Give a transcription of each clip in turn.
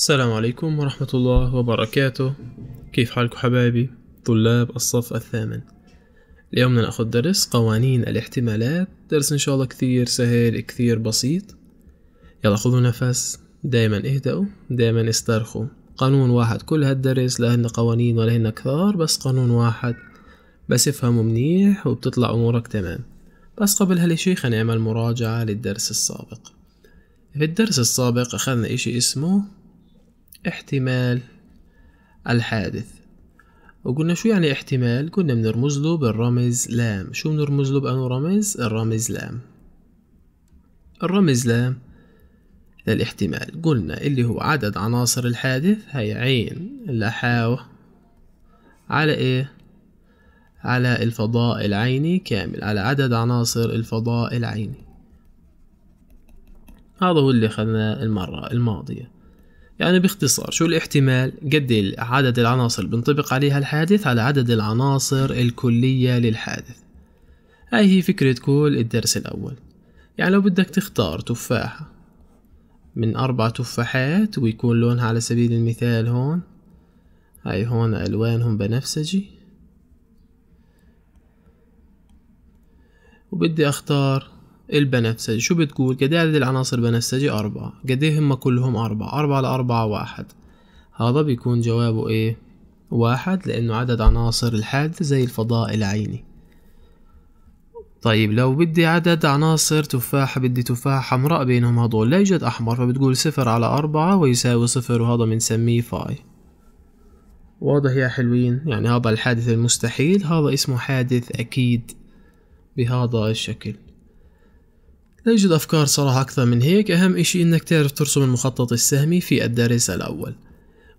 السلام عليكم ورحمة الله وبركاته كيف حالكم حبايبي طلاب الصف الثامن اليوم ناخذ درس قوانين الاحتمالات درس ان شاء الله كثير سهل كثير بسيط يلا خذوا نفس دايما اهدأوا دايما استرخوا قانون واحد كل هالدرس لا هن قوانين ولا هن كثار بس قانون واحد بس افهموا منيح وبتطلع امورك تمام بس قبل هالشي خلينا نعمل مراجعة للدرس السابق في الدرس السابق أخذنا إشي اسمه احتمال الحادث وقلنا شو يعني احتمال كنا بنرمز له بالرمز لام شو بنرمز له بأنه رمز الرمز لام الرمز لام للاحتمال قلنا اللي هو عدد عناصر الحادث هي عين لحاوة على ايه على الفضاء العيني كامل على عدد عناصر الفضاء العيني هذا هو اللي خدناه المرة الماضية يعني باختصار شو الاحتمال قد إيه عدد العناصر بنطبق عليها الحادث على عدد العناصر الكلية للحادث هاي هي فكرة كل الدرس الأول يعني لو بدك تختار تفاحة من أربع تفاحات ويكون لونها على سبيل المثال هون هاي هون ألوانهم بنفسجي وبدي أختار البنفسجي شو بتقول قد عدد إيه العناصر البنفسجي أربعة قد إيه هم كلهم أربعة أربعة على أربعة واحد هذا بيكون جوابه إيه واحد لأنه عدد عناصر الحاد زي الفضاء العيني طيب لو بدي عدد عناصر تفاحة بدي تفاحة حمراء بينهم هذول لا يوجد أحمر فبتقول صفر على أربعة ويساوي صفر وهذا بنسميه فاي واضح يا حلوين يعني هذا الحادث المستحيل هذا اسمه حادث أكيد بهذا الشكل لا يوجد أفكار صراحة أكثر من هيك أهم إشي إنك تعرف ترسم المخطط السهمي في الدرس الأول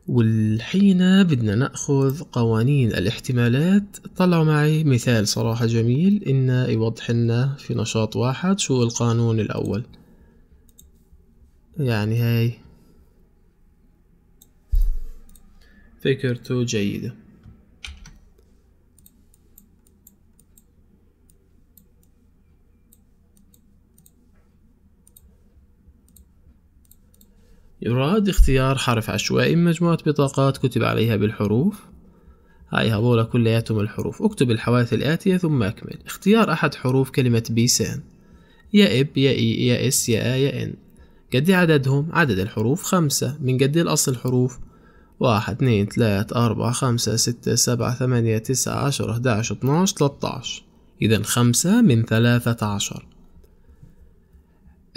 والحين بدنا نأخذ قوانين الاحتمالات طلعوا معي مثال صراحة جميل إنه يوضح لنا في نشاط واحد شو القانون الأول يعني هاي فكرته جيدة يراد اختيار حرف عشوائي من مجموعة بطاقات كتب عليها بالحروف هاي هذول كلياتهم الحروف اكتب الحوادث الآتية ثم أكمل اختيار أحد حروف كلمة بيسان يا إب يا إي يا إس يا آ يا إن قد عددهم عدد الحروف خمسة من قد الأصل حروف واحد اثنين ثلاثة أربعة خمسة ستة سبعة ثمانية تسعة عشرة أحد عشر عشر ثلاثة عشر إذا خمسة من ثلاثة عشر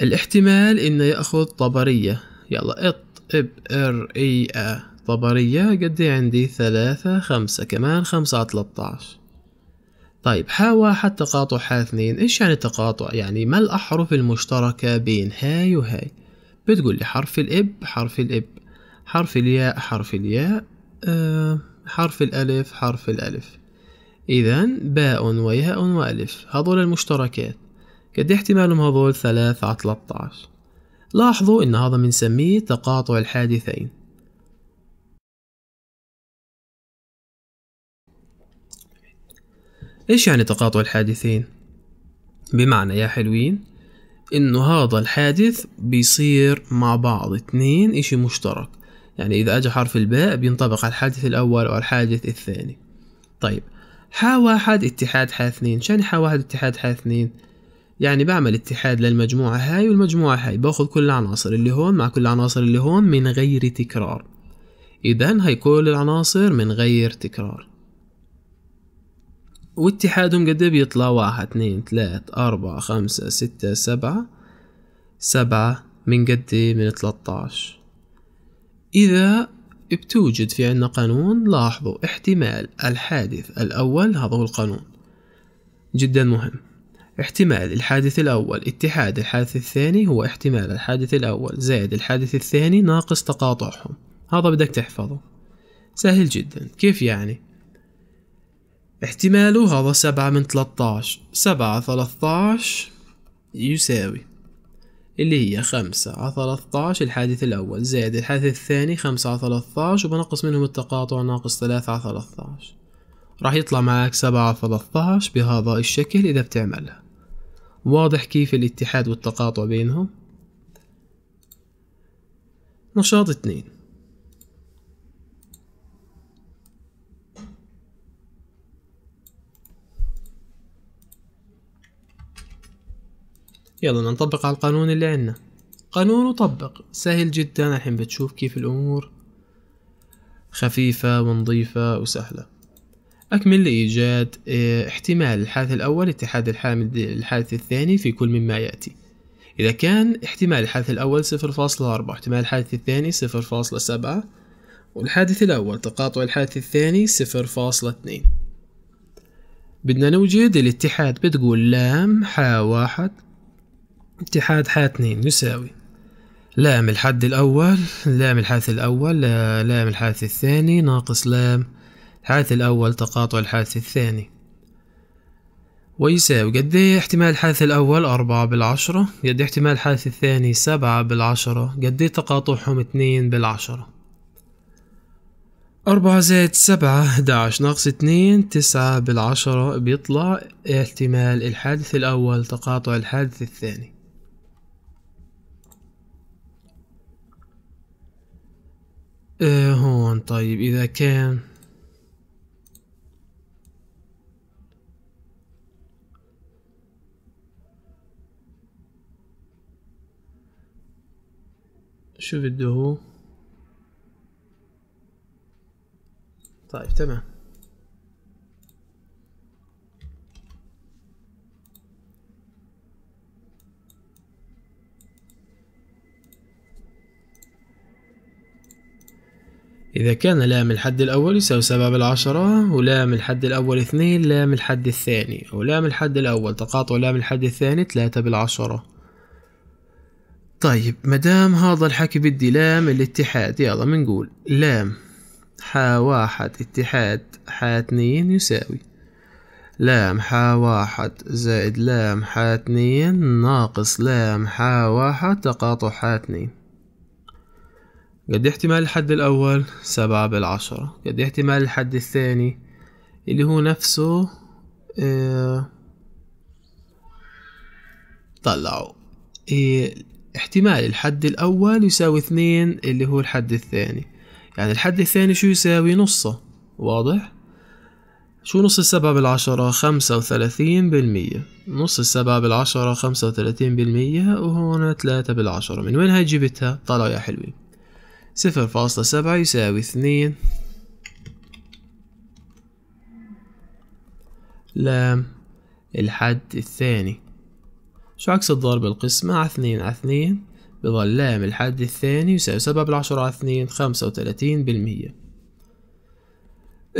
الاحتمال إنه يأخذ طبرية يلا اط اب ار اي ا طبرية قد إيه عندي ثلاثة خمسة كمان خمسة تلتاش طيب حا واحد تقاطع حا اثنين ايش يعني تقاطع يعني ما الأحرف المشتركة بين هاي وهاي بتقول لي حرف الاب حرف الاب حرف الياء حرف الياء أه حرف الألف حرف الألف إذا باء وياء وألف هذول المشتركات قد إيه احتمالهم هذول ثلاثة على 13 لاحظوا إن هذا بنسميه تقاطع الحادثين إيش يعني تقاطع الحادثين؟ بمعنى يا حلوين إنه هذا الحادث بيصير مع بعض اثنين إشي مشترك يعني إذا اجى حرف الباء بينطبق على الحادث الأول أو الحادث الثاني طيب حا واحد اتحاد حا اثنين شان حا واحد اتحاد حا اثنين يعني بعمل اتحاد للمجموعة هاي والمجموعة هاي باخذ كل العناصر اللي هون مع كل العناصر اللي هون من غير تكرار إذا هاي كل العناصر من غير تكرار واتحادهم قد إيه بيطلع واحد اثنين ثلاث أربعة خمسة ستة سبعة سبعة من قد إيه؟ من ثلاثة إذا بتوجد في عنا قانون لاحظوا احتمال الحادث الأول هذا هو القانون جدا مهم احتمال الحادث الأول اتحاد الحادث الثاني هو احتمال الحادث الأول زائد الحادث الثاني ناقص تقاطعهم هذا بدك تحفظه سهل جدا كيف يعني احتماله هذا سبعة من تلتاش سبعة 13 يساوي اللي هي خمسة على الحادث الأول زائد الحادث الثاني خمسة على وبنقص منهم التقاطع ناقص ثلاثة على راح يطلع معك سبعة على بهذا الشكل إذا بتعملها واضح كيف الاتحاد والتقاطع بينهم نشاط اتنين يلا نطبق على القانون اللي عندنا قانون وطبق سهل جدا الحين بتشوف كيف الأمور خفيفة ونظيفة وسهلة أكمل لإيجاد آه، احتمال الحادث الأول اتحاد الحامل الثاني في كل مما يأتي إذا كان احتمال الحادث الأول صفر فاصلة أربعة احتمال الحادث الثاني صفر فاصلة سبعة والحادث الأول تقاطع الحادث الثاني صفر فاصلة بدنا نوجد الاتحاد بتقول لام حا واحد اتحاد حا اثنين يساوي لام الحد الأول لام الحادث الأول لام الحادث الثاني ناقص لام الحادث الأول تقاطع الحادث الثاني ويساوي قد ايه احتمال الحادث الأول أربعة بالعشرة قد ايه احتمال الحادث الثاني سبعة بالعشرة قد ايه تقاطعهم اتنين بالعشرة أربعة زائد سبعة أحدعش ناقص اتنين تسعة بالعشرة بيطلع احتمال الحادث الأول تقاطع الحادث الثاني اه هون طيب إذا كان شو بده هو طيب تمام إذا كان لام الحد الأول يساوي سبعة بالعشرة ولام الحد الأول اثنين لام الحد الثاني ولام الحد الأول تقاطع لام الحد الثاني تلاتة بالعشرة طيب مدام هذا الحكي بدي لام الاتحاد يلا منقول لام حا واحد اتحاد حا اتنين يساوي لام حا واحد زائد لام حا اتنين ناقص لام حا واحد تقاطع حا اتنين قد احتمال الحد الأول سبعة بالعشرة قد احتمال الحد الثاني اللي هو نفسه اه طلعوا إيه احتمال الحد الأول يساوي اثنين اللي هو الحد الثاني يعني الحد الثاني شو يساوي نصه واضح؟ شو نص السبعة بالعشرة خمسة وثلاثين بالمية نص السبعة بالعشرة خمسة وثلاثين بالمية وهون ثلاثة بالعشرة من وين هاي جبتها؟ طلعوا يا حلوين صفر فاصلة سبعة يساوي اثنين لام الحد الثاني شو عكس الضرب القسمة على اثنين على اثنين بظل لام الحد الثاني يساوي سبعة بالعشرة على اثنين خمسة وتلاتين بالمية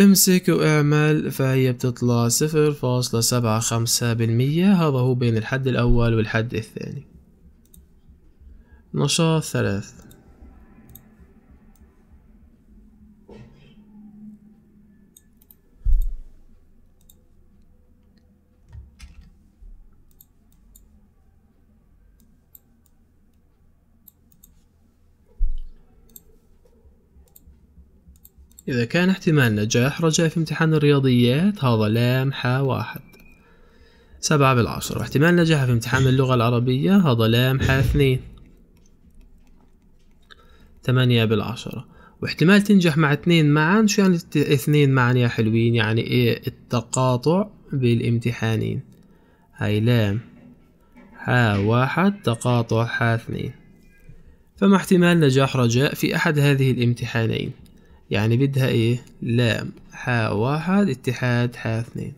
امسك واعمل فهي بتطلع صفر فاصلة سبعة خمسة بالمية هذا هو بين الحد الأول والحد الثاني نشاط ثلاث إذا كان احتمال نجاح رجاء في امتحان الرياضيات هذا لامحة واحد سبعة بالعشرة احتمال نجاح في امتحان اللغة العربية هذا لامحة اثنين ثمانية بالعشرة واحتمال تنجح مع اثنين معا شو يعني اثنين معا يا حلوين يعني ايه التقاطع بالامتحانين هاي لام ها واحد تقاطع ها اثنين فما احتمال نجاح رجاء في أحد هذه الامتحانين يعني بدها ايه لام حاء واحد اتحاد حاء اثنين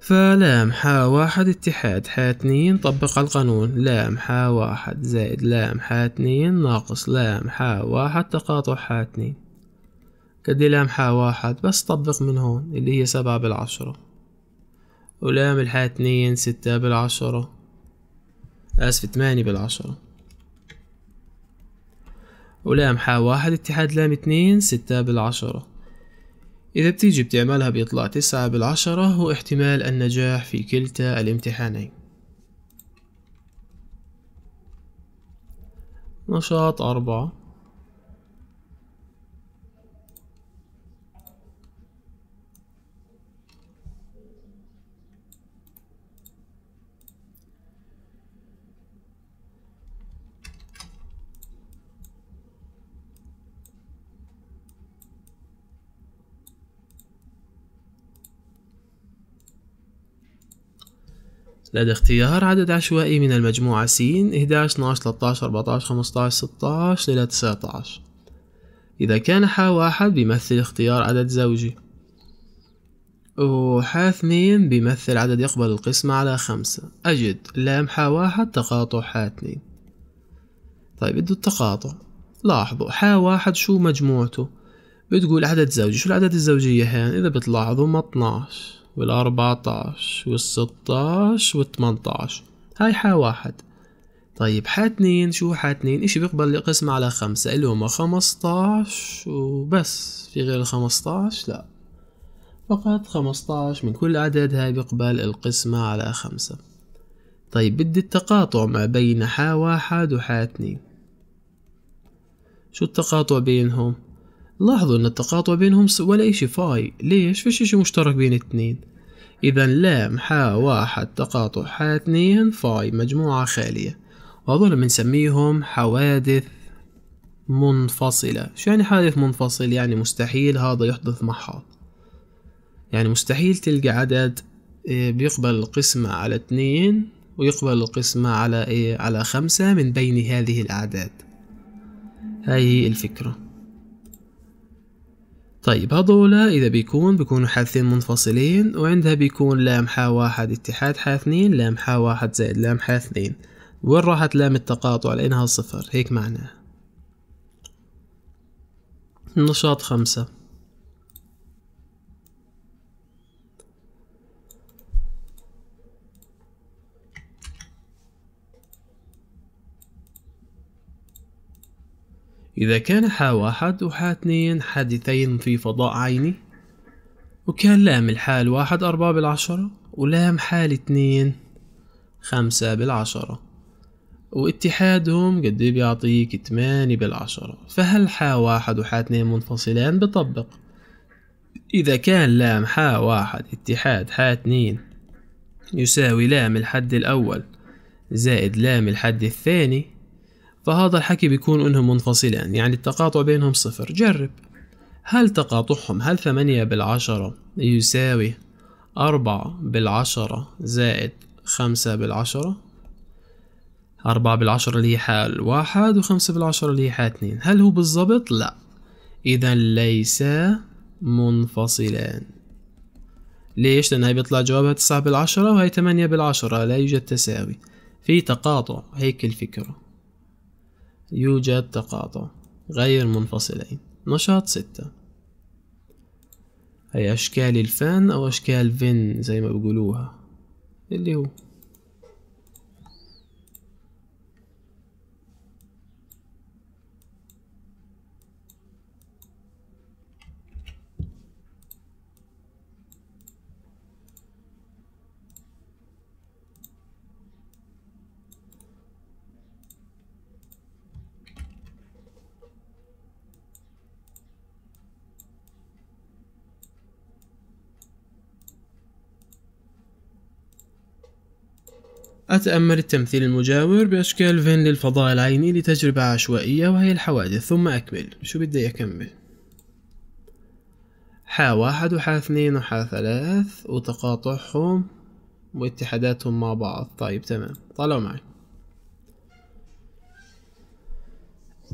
فلام حاء واحد اتحاد حاء اثنين طبق القانون لام حاء واحد زائد لام حاء اثنين ناقص لام حاء واحد تقاطع حاء اثنين قد إيه لام حاء واحد بس طبق من هون اللي هي سبعة بالعشرة ولام الحاء اثنين ستة بالعشرة آسف تمانية بالعشرة ولام حا واحد اتحاد لام اتنين ستة بالعشرة إذا بتيجي بتعملها بيطلع تسعة بالعشرة هو احتمال النجاح في كلتا الامتحانين نشاط أربعة لدى اختيار عدد عشوائي من المجموعة س 11 12 13 14 15 16 إلى 19 إذا كان ح واحد بيمثل اختيار عدد زوجي وح اثنين بيمثل عدد يقبل القسمة على خمسة أجد لام ح واحد تقاطع ح اثنين طيب بده التقاطع لاحظوا ح واحد شو مجموعته بتقول عدد زوجي شو العدد الزوجية هان إذا بتلاحظوا ما 12 والأربعتاش والستاش والتمنتاش هاي حا واحد طيب حا اتنين شو حا اتنين اشي بيقبل القسمة على خمسة اللي هما خمستاش وبس في غير الخمستاش لا فقط خمستاش من كل عدد هاي بيقبل القسمة على خمسة طيب بدي التقاطع ما بين حا واحد وحا اتنين شو التقاطع بينهم لاحظوا أن التقاطع بينهم ولا إشي فاي ليش فيش إشي مشترك بين اتنين إذا لام حا واحد تقاطع حا اثنين فاي مجموعة خالية وهذول بنسميهم حوادث منفصلة شو يعني حادث منفصل يعني مستحيل هذا يحدث مع هذا يعني مستحيل تلقى عدد إيه، بيقبل القسمة على اثنين ويقبل القسمة على إيه؟ على خمسة من بين هذه الأعداد هاي هي الفكرة طيب هذولا إذا بيكون بيكونوا حادثين منفصلين وعندها بيكون لام حا واحد اتحاد لام حا واحد زائد حا اثنين وين راحت لام التقاطع لأنها صفر هيك معناها نشاط خمسة إذا كان حا واحد وحا اثنين حادثين في فضاء عيني وكان لام الحال واحد أربعة بالعشرة ولام حال اتنين خمسة بالعشرة واتحادهم قد إيه بيعطيك تمانية بالعشرة فهل حا واحد وحا اتنين منفصلان بطبق إذا كان لام حا واحد اتحاد حا اتنين يساوي لام الحد الأول زائد لام الحد الثاني فهذا الحكي بيكون انهم منفصلان يعني التقاطع بينهم صفر جرب هل تقاطعهم هل ثمانية بالعشرة يساوي أربعة بالعشرة زائد خمسة بالعشرة أربعة بالعشرة اللي هي حال واحد وخمسة بالعشرة اللي هي حال اتنين هل هو بالضبط؟ لا إذا ليس منفصلان ليش؟ لأن هاي بيطلع جوابها تسعة بالعشرة وهي تمانية بالعشرة لا يوجد تساوي في تقاطع هيك الفكرة يوجد تقاطع غير منفصلين نشاط ستة هي أشكال الفان أو أشكال فين زي ما بيقولوها اللي هو أتأمل التمثيل المجاور بأشكال فين للفضاء العيني لتجربة عشوائية وهي الحوادث ثم أكمل شو بدي أكمل حا واحد وحا اثنين وحا ثلاث وتقاطعهم واتحاداتهم مع بعض طيب تمام طلعوا معي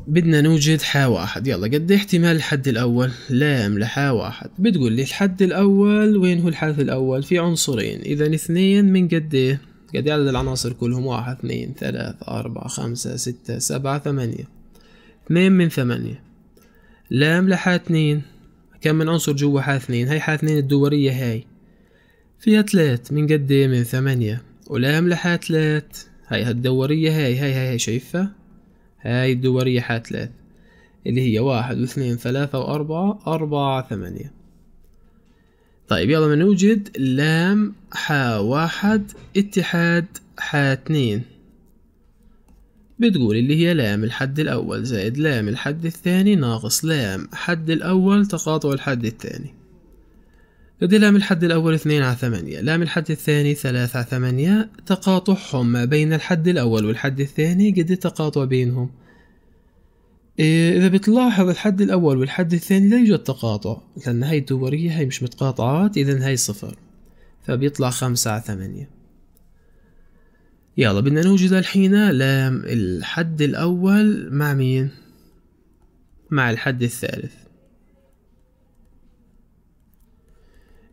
بدنا نوجد حا واحد يلا قد إيه احتمال الحد الأول لام لحا واحد بتقول لي الحد الأول وين هو الحد الأول في عنصرين إذا اثنين من قد ايه قاعد يعدد العناصر كلهم واحد اثنين ثلاث أربعة خمسة ستة سبعة ثمانية اثنين من ثمانية لام لحا اثنين كم من عنصر جوا حا اثنين هاي حا اثنين الدورية هاي فيها ثلاث من قد إيه؟ من ثمانية ولام لحا ثلاث هاي هالدورية هاي هاي هاي, هاي شايفها هاي الدورية حا ثلاث اللي هي واحد واثنين ثلاثة وأربعة أربعة ثمانية طيب يلا بنوجد نوجد لام حا واحد اتحاد حا اتنين بتقول اللي هي لام الحد الأول زائد لام الحد الثاني ناقص لام حد الأول تقاطع الحد الثاني قد إيه لام الحد الأول اثنين على ثمانية لام الحد الثاني ثلاثة على ثمانية تقاطعهم ما بين الحد الأول والحد الثاني قد التقاطع إيه بينهم إيه، إذا بتلاحظ الحد الأول والحد الثاني لا يوجد تقاطع لأن هاي الدورية هاي مش متقاطعات إذا هاي صفر فبيطلع خمسة على ثمانية يلا بدنا نوجد الحين لام الحد الأول مع مين؟ مع الحد الثالث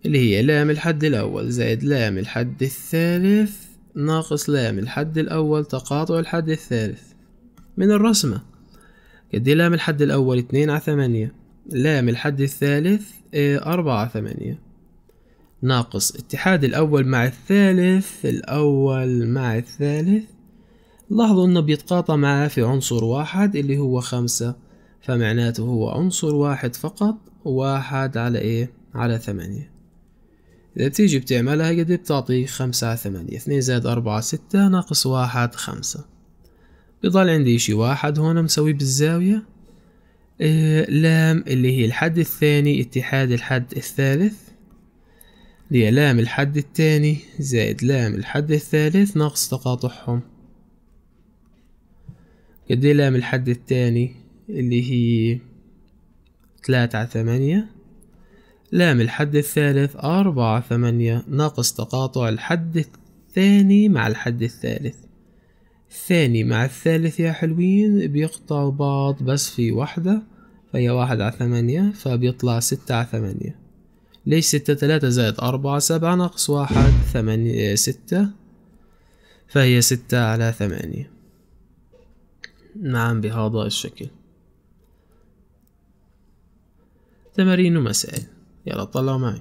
اللي هي لام الحد الأول زائد لام الحد الثالث ناقص لام الحد الأول تقاطع الحد الثالث من الرسمة يدي لام الحد الأول اتنين على ثمانية لام الحد الثالث آه، أربعة على ثمانية ناقص اتحاد الأول مع الثالث الأول مع الثالث لاحظوا إنه بيتقاطع معاه في عنصر واحد اللي هو خمسة فمعناته هو عنصر واحد فقط واحد على إيه على ثمانية إذا بتيجي بتعملها قد بتعطي خمسة على ثمانية اثنين زائد أربعة ستة ناقص واحد خمسة بيضل عندي شي واحد هون مسويه بالزاوية إيه، لام اللي هي الحد الثاني اتحاد الحد الثالث اللي هي لام الحد الثاني زائد لام الحد الثالث ناقص تقاطعهم قد إيه لام الحد الثاني اللي هي تلاتة على ثمانية لام الحد الثالث أربعة ثمانية ناقص تقاطع الحد الثاني مع الحد الثالث الثاني مع الثالث يا حلوين بيقطعوا بعض بس في واحدة فهي واحد على ثمانية فبيطلع ستة على ثمانية ليش ستة تلاتة زائد أربعة سبعة ناقص واحد ثمانية آه، ستة فهي ستة على ثمانية نعم بهذا الشكل تمارين ومسائل يلا طلعوا معي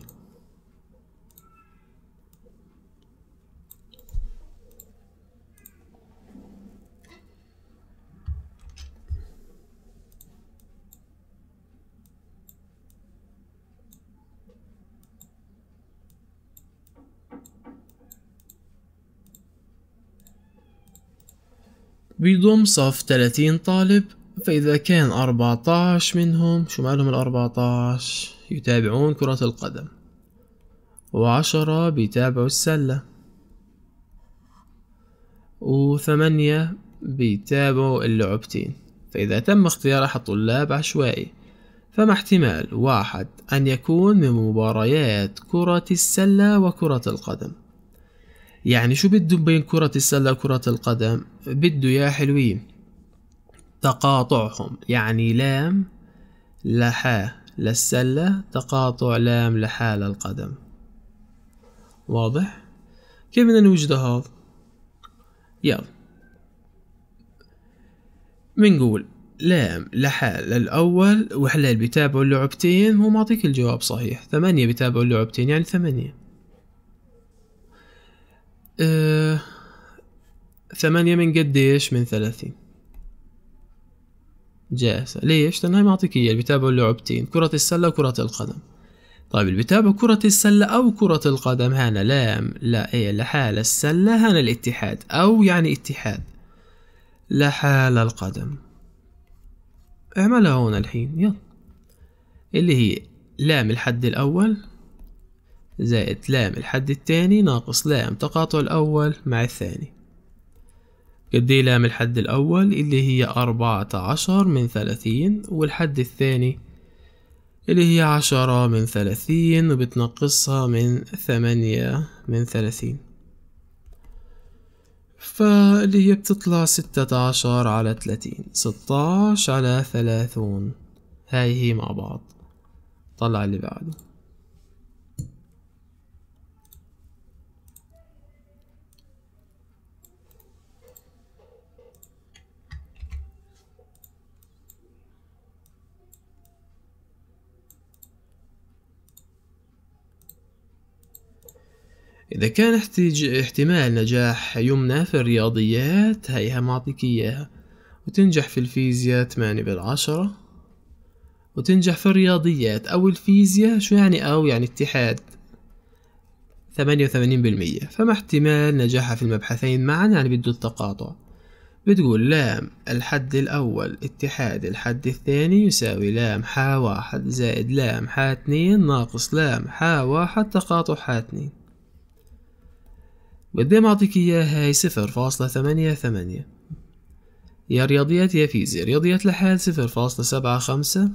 بيضم صف 30 طالب فإذا كان 14 منهم شو مالهم ال 14 يتابعون كرة القدم وعشرة بيتابعوا السلة وثمانية بيتابعوا اللعبتين فإذا تم اختيار أحد الطلاب عشوائي فما احتمال واحد أن يكون من مباريات كرة السلة وكرة القدم يعني شو بدهم بين كرة السلة وكرة القدم بده يا حلوين تقاطعهم يعني لام لحا للسلة تقاطع لام لحا للقدم واضح؟ كيف بدنا نوجد هذا؟ يلا منقول لام لحاء للأول وحلال بيتابعوا اللعبتين هو معطيك الجواب صحيح ثمانية بيتابعوا اللعبتين يعني ثمانية آه، ثمانية من قديش من ثلاثين جاهزة ليش؟ لأن هاي معطيك إياه بيتابعوا اللعبتين كرة السلة وكرة القدم طيب اللي بيتابعوا كرة السلة أو كرة القدم هنا لام لا إيه لحال السلة هنا الاتحاد أو يعني اتحاد لحال القدم اعملها هون الحين يلا اللي هي لام الحد الأول زائد لام الحد التاني ناقص لام تقاطع الأول مع الثاني قد ايه لام الحد الأول اللي هي أربعة عشر من ثلاثين والحد الثاني اللي هي عشرة من ثلاثين وبتنقصها من ثمانية من ثلاثين فاللي هي بتطلع ستة عشر على تلاتين ستاش على ثلاثون هاي هي مع بعض طلع اللي بعده إذا كان احتمال نجاح يمنى في الرياضيات هيها معطيك إياها وتنجح في الفيزياء تمانية بالعشرة وتنجح في الرياضيات أو الفيزياء شو يعني أو يعني اتحاد ثمانية وثمانين بالمية فما احتمال نجاحها في المبحثين معا يعني بده التقاطع بتقول لام الحد الأول اتحاد الحد الثاني يساوي لام حا واحد زائد لام حا اتنين ناقص لام حا واحد تقاطع حا اتنين بدي معطيك إياها هاي صفر فاصلة ثمانية ثمانية يا رياضيات يا فيزياء رياضيات لحال صفر فاصلة سبعة خمسة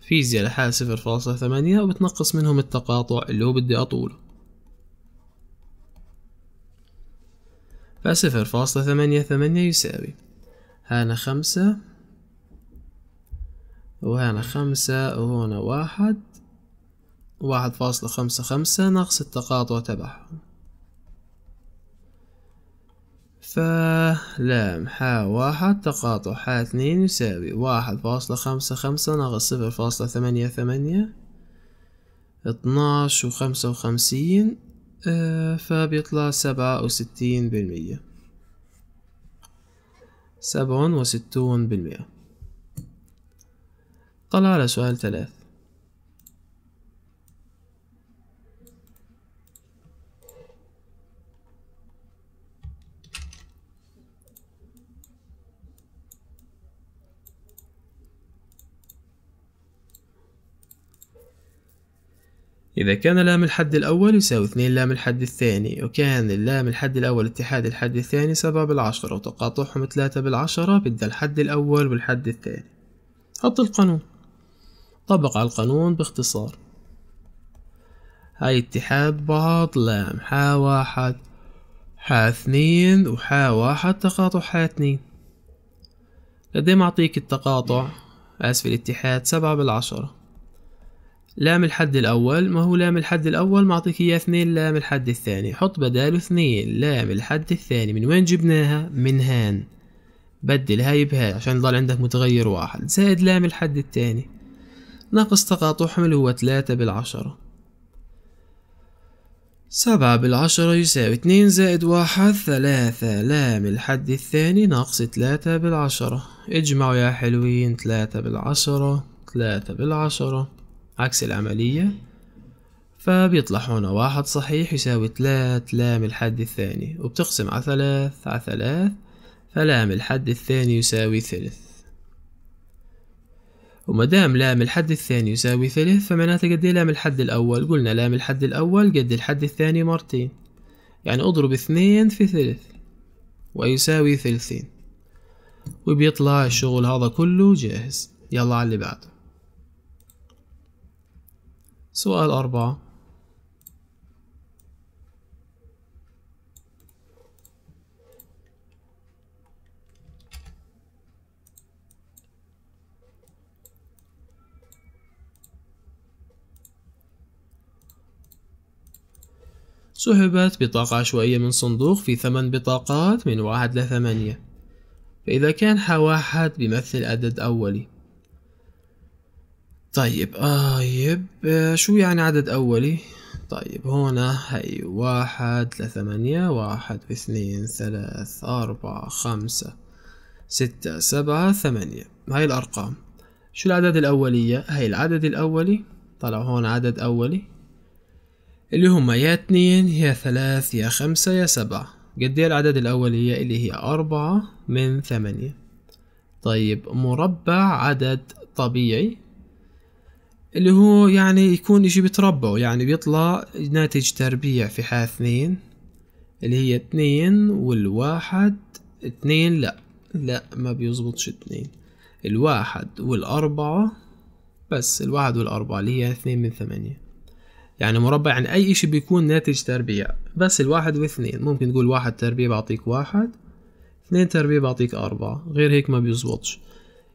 فيزياء لحال صفر فاصلة ثمانية وبتنقص منهم التقاطع اللي هو بدي أطوله فصفر فاصلة ثمانية ثمانية يساوي هنا خمسة وهنا خمسة وهنا واحد واحد فاصلة خمسة خمسة ناقص التقاطع تبعهم فلام حا واحد تقاطع حا اثنين يساوي واحد فاصلة خمسة خمسة ناقص صفر فاصلة ثمانية ثمانية اتناش وخمسة وخمسين آه، فبيطلع سبعة وستين بالمية سبعون وستون بالمية طلع على سؤال ثلاث إذا كان لام الحد الأول يساوي اثنين لام الحد الثاني وكان اللام الحد الأول اتحاد الحد الثاني سبعة بالعشرة وتقاطعهم ثلاثة بالعشرة بدأ الحد الأول والحد الثاني حط القانون طبق على القانون باختصار هاي اتحاد بعض لام حا واحد حا اثنين وحا واحد تقاطع حا اثنين قديم إيه معطيك التقاطع آسف الاتحاد سبعة بالعشرة لام الحد الأول ما هو لام الحد الأول معطيك إياه اثنين لام الحد الثاني حط بداله اثنين لام الحد الثاني من وين جبناها من هان بدل هاي بهاي عشان يضل عندك متغير واحد زائد لام الحد الثاني ناقص تقاطعهم اللي هو تلاتة بالعشرة سبعة بالعشرة يساوي اثنين زائد واحد ثلاثة لام الحد الثاني ناقص تلاتة بالعشرة اجمعوا يا حلوين تلاتة بالعشرة تلاتة بالعشرة عكس العملية فبيطلع هنا واحد صحيح يساوي تلات لام الحد الثاني وبتقسم على ثلاث على ثلاث فلام الحد الثاني يساوي ثلث ومدام لام الحد الثاني يساوي ثلث فمعناتها قد ايه لام الحد الأول قلنا لام الحد الأول قد الحد الثاني مرتين يعني اضرب اثنين في ثلث ويساوي ثلثين وبيطلع الشغل هذا كله جاهز يلا على اللي بعده سؤال أربعة سحبت بطاقة عشوائية من صندوق في ثمن بطاقات من واحد لثمانية فإذا كان واحد بيمثل عدد أولي طيب طيب آه شو يعني عدد أولي طيب هنا هي واحد لثمانية واحد اثنين ثلاث أربعة خمسة ستة سبعة ثمانية هاي الأرقام شو الأعداد الأولية هاي العدد الأولي طلع هون عدد أولي اللي هما يا اتنين يا ثلاث يا خمسة يا سبعة قد ايه العدد الأولية اللي هي أربعة من ثمانية طيب مربع عدد طبيعي اللي هو يعني يكون اشي بتربعه يعني بيطلع ناتج تربيع في حالة اثنين اللي هي اثنين والواحد اثنين لا لا ما بيزبطش اثنين الواحد والأربعة بس الواحد والأربعة اللي هي اثنين من ثمانية يعني مربع عن أي اشي بيكون ناتج تربيع بس الواحد واثنين ممكن تقول واحد تربيع بعطيك واحد اثنين تربيع بعطيك أربعة غير هيك ما بيزبطش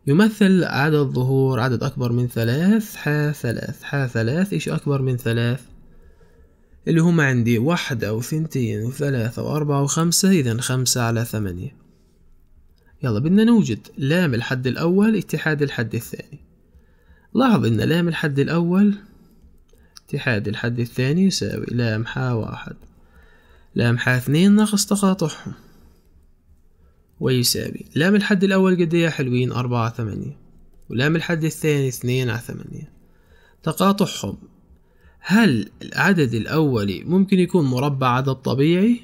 يمثل عدد ظهور عدد أكبر من ثلاث حا ثلاث حا ثلاث إيش أكبر من ثلاث اللي هما عندي واحدة وثنتين وثلاثة وأربعة وخمسة إذا خمسة على ثمانية يلا بدنا نوجد لام الحد الأول اتحاد الحد الثاني لاحظ إن لام الحد الأول اتحاد الحد الثاني يساوي لام حا واحد لام حا اثنين ناقص تقاطعهم ويساوي لام الحد الأول قد إيه حلوين أربعة ثمانية ولام الحد الثاني اثنين على ثمانية تقاطعهم هل العدد الأولي ممكن يكون مربع عدد طبيعي؟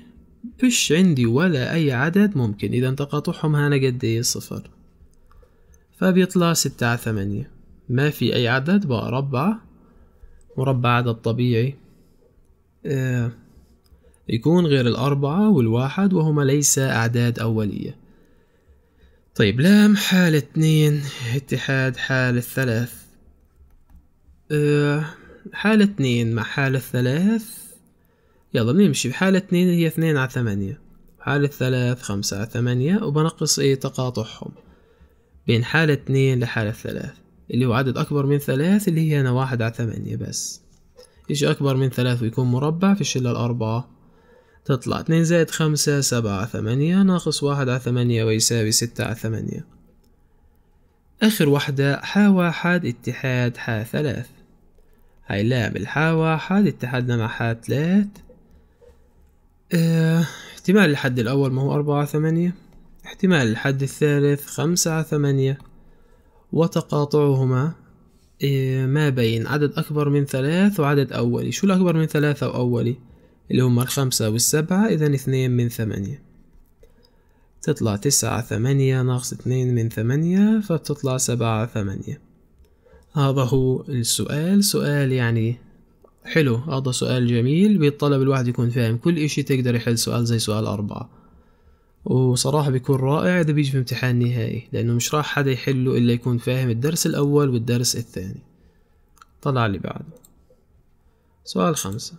فش عندي ولا أي عدد ممكن إذا تقاطعهم هنا قد إيه صفر فبيطلع ستة على ثمانية ما في أي عدد بقى ربع مربع عدد طبيعي آه يكون غير الأربعة والواحد وهما ليس أعداد أولية طيب لام حال اثنين اتحاد حال الثلاث آه، حال اثنين مع حال الثلاث يلا بنمشي بحالة اثنين هي اثنين على ثمانية حالة ثلاث خمسة على ثمانية وبنقص ايه تقاطعهم بين حالة اثنين لحالة ثلاث اللي هو عدد أكبر من ثلاث اللي هي أنا واحد على ثمانية بس يجي أكبر من ثلاث ويكون مربع في الشلة الأربعة تطلع اتنين زائد خمسة سبعة ثمانية ناقص واحد على ثمانية ويساوي ستة على ثمانية آخر واحدة حا واحد اتحاد حا ثلاث هاي لا حا واحد اتحادنا مع حا تلات اه احتمال الحد الأول ما هو أربعة على ثمانية احتمال الحد الثالث خمسة على ثمانية وتقاطعهما آه، ما بين عدد أكبر من ثلاث وعدد أولي شو الأكبر من ثلاثة وأولي اللي هما الخمسة والسبعة إذا اثنين من ثمانية تطلع تسعة ثمانية ناقص اثنين من ثمانية فبتطلع سبعة ثمانية هذا هو السؤال سؤال يعني حلو هذا سؤال جميل بيطلب الواحد يكون فاهم كل اشي تقدر يحل سؤال زي سؤال أربعة وصراحة بيكون رائع إذا بيجي في امتحان نهائي لأنه مش راح حدا يحله إلا يكون فاهم الدرس الأول والدرس الثاني طلع اللي بعد سؤال خمسة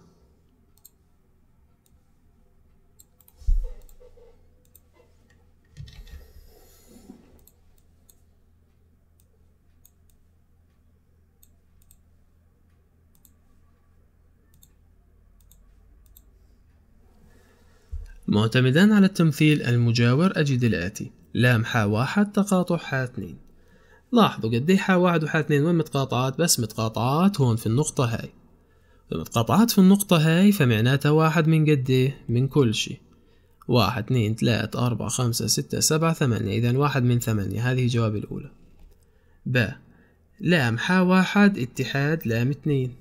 معتمدان على التمثيل المجاور أجد الآتي لام حا واحد تقاطع حا اثنين لاحظوا قد حا واحد وحا اثنين وين متقاطعات بس متقاطعات هون في النقطة هاي متقاطعات في النقطة هاي فمعناتها واحد من قد من كل شي واحد اثنين ثلاثة أربعة خمسة ستة سبعة ثمانية إذا واحد من ثمانية هذه جواب الأولى باء لام حا واحد اتحاد لام اثنين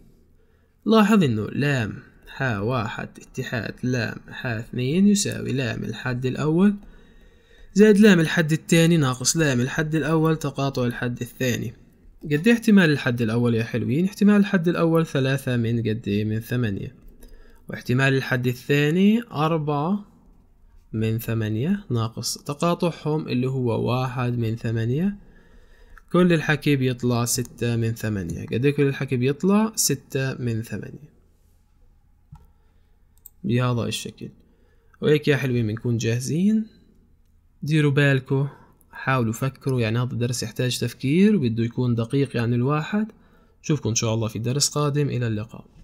لاحظ انه لام ح واحد اتحاد لام ح اثنين يساوي لام الحد الأول زائد لام الحد الثاني ناقص لام الحد الأول تقاطع الحد الثاني قد ايه احتمال الحد الأول يا حلوين احتمال الحد الأول ثلاثة من قد ايه من ثمانية واحتمال الحد الثاني أربعة من ثمانية ناقص تقاطعهم اللي هو واحد من ثمانية كل الحكي بيطلع ستة من ثمانية قد إيه كل الحكي بيطلع ستة من ثمانية بهذا الشكل وهيك يا حلوين بنكون جاهزين ديروا بالكو حاولوا فكروا يعني هذا الدرس يحتاج تفكير وبده يكون دقيق يعني الواحد شوفكم ان شاء الله في درس قادم الى اللقاء